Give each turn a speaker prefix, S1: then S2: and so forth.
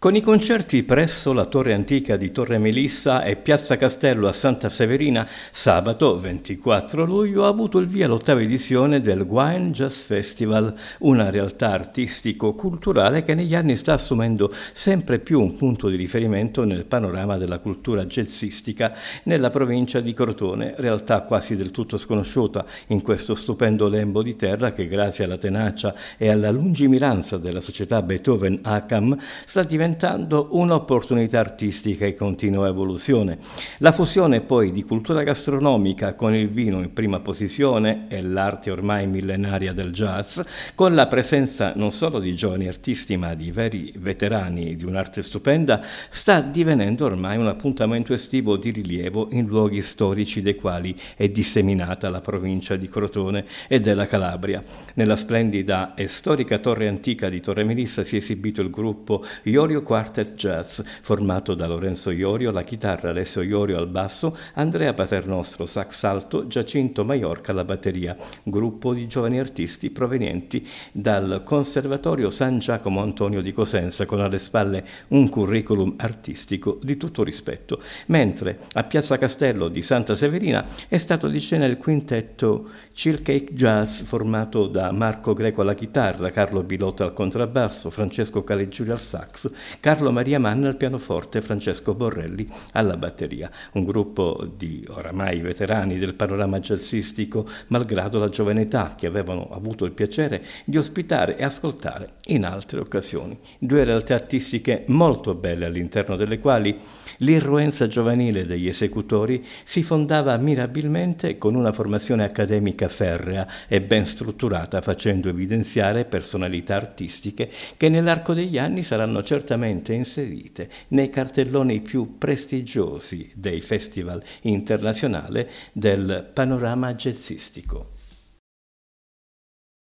S1: Con i concerti presso la Torre Antica di Torre Melissa e Piazza Castello a Santa Severina, sabato 24 luglio ha avuto il via l'ottava edizione del Wine Jazz Festival, una realtà artistico-culturale che negli anni sta assumendo sempre più un punto di riferimento nel panorama della cultura jazzistica nella provincia di Crotone, realtà quasi del tutto sconosciuta in questo stupendo lembo di terra che grazie alla tenacia e alla lungimiranza della società Beethoven ACAM sta diventando diventando un'opportunità artistica in continua evoluzione. La fusione poi di cultura gastronomica con il vino in prima posizione e l'arte ormai millenaria del jazz, con la presenza non solo di giovani artisti ma di veri veterani di un'arte stupenda, sta divenendo ormai un appuntamento estivo di rilievo in luoghi storici dei quali è disseminata la provincia di Crotone e della Calabria. Nella splendida e storica torre antica di Torre Melissa si è esibito il gruppo Iorio Iorio Quartet Jazz, formato da Lorenzo Iorio alla chitarra, Alessio Iorio al basso, Andrea Paternostro sax alto, Giacinto Maiorca alla batteria, gruppo di giovani artisti provenienti dal Conservatorio San Giacomo Antonio di Cosenza, con alle spalle un curriculum artistico di tutto rispetto, mentre a Piazza Castello di Santa Severina è stato di scena il quintetto Chillcake Jazz formato da Marco Greco alla chitarra, Carlo Bilotto al contrabbasso, Francesco Caleggiuri al sax Carlo Maria Manna al pianoforte, Francesco Borrelli alla batteria. Un gruppo di oramai veterani del panorama jazzistico, malgrado la giovane età, che avevano avuto il piacere di ospitare e ascoltare in altre occasioni. Due realtà artistiche molto belle all'interno delle quali l'irruenza giovanile degli esecutori si fondava mirabilmente con una formazione accademica ferrea e ben strutturata facendo evidenziare personalità artistiche che nell'arco degli anni saranno certamente inserite nei cartelloni più prestigiosi dei festival internazionali del panorama jazzistico.